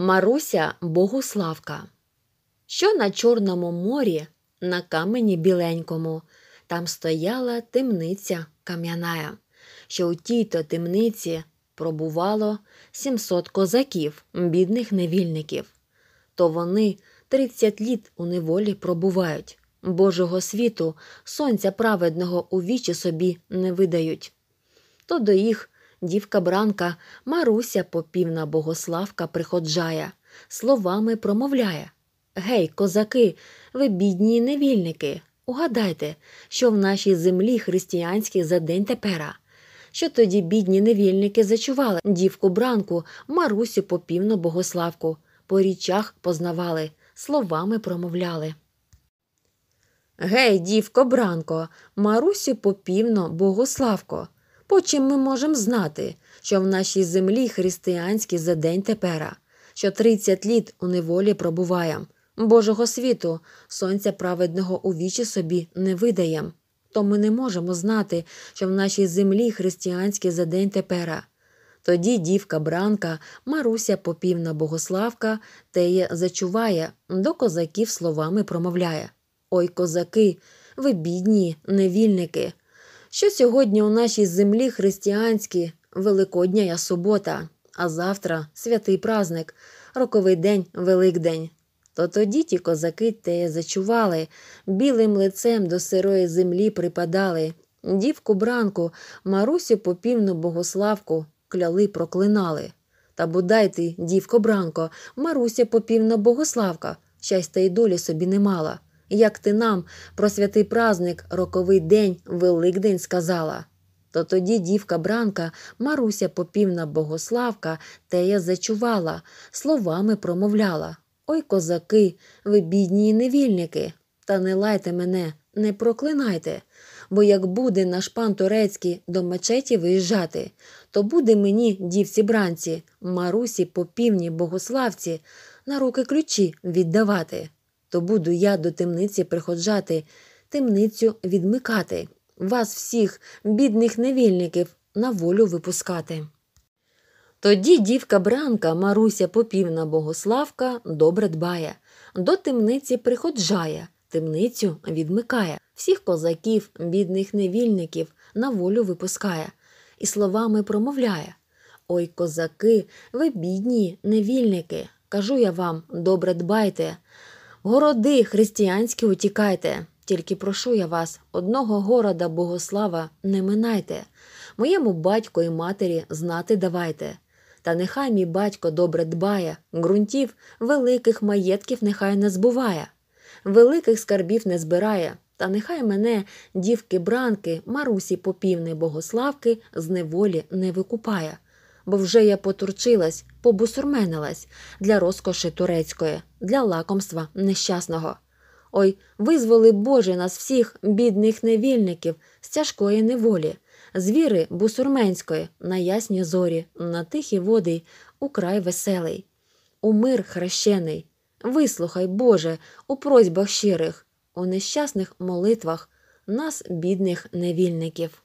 Маруся Богуславка, що на Чорному морі, на камені біленькому, там стояла темниця кам'яная, що у тій то темниці пробувало 700 козаків, бідних невільників. То вони 30 літ у неволі пробувають, Божого світу, сонця праведного у вічі собі не видають. То до їх дівка бранка, Маруся попівна богославка приходжає, словами промовляє Гей, козаки, ви бідні невільники. Угадайте, що в нашій землі християнській за день тепера. Що тоді бідні невільники зачували дівку бранку, Марусю попівну богославку, по річах познавали, словами промовляли. Гей, дівко бранко, Марусю попівно богославко, Потім ми можемо знати, що в нашій землі християнські за день тепера, що 30 літ у неволі пробуваєм, Божого світу, сонця праведного у вічі собі не видаєм, то ми не можемо знати, що в нашій землі християнські за день тепера. Тоді дівка Бранка, Маруся попівна богославка, теє зачуває, до козаків словами промовляє Ой, козаки, ви бідні, невільники, що сьогодні у нашій землі християнські Великодня субота, а завтра святий празник, роковий день, Великдень. То тоді ті козаки те зачували, білим лицем до сирої землі припадали, дівку бранку, Марусю попівну богославку кляли, проклинали. Та бодай ти, дівко бранко, Маруся попівна богославка, щастя й долі собі не мала як ти нам про святий празник, роковий день, Великдень сказала. То тоді дівка бранка, Маруся попівна богославка, тея зачувала, словами промовляла Ой, козаки, ви бідні невільники, та не лайте мене, не проклинайте. Бо як буде наш пан турецький до мечеті виїжджати, то буде мені, дівці бранці, Марусі попівні богославці, на руки ключі віддавати то буду я до темниці приходжати, темницю відмикати, вас всіх, бідних невільників, на волю випускати. Тоді дівка бранка Маруся Попівна Богославка добре дбає, до темниці приходжає, темницю відмикає, всіх козаків, бідних невільників на волю випускає і словами промовляє Ой, козаки, ви бідні невільники. Кажу я вам, добре дбайте. Городи християнські утікайте, тільки прошу я вас, одного города Богослава не минайте, моєму батько і матері знати давайте. Та нехай мій батько добре дбає, ґрунтів, великих маєтків нехай не збуває, великих скарбів не збирає, та нехай мене, дівки бранки, Марусі попівни богославки, з неволі не викупає бо вже я потурчилась, побусурменилась для розкоші турецької, для лакомства нещасного. Ой, визволи Боже нас всіх, бідних невільників, з тяжкої неволі, звіри бусурменської, на ясні зорі, на тихі води, украй веселий, у мир хрещений. Вислухай, Боже, у просьбах щирих, у нещасних молитвах, нас, бідних невільників.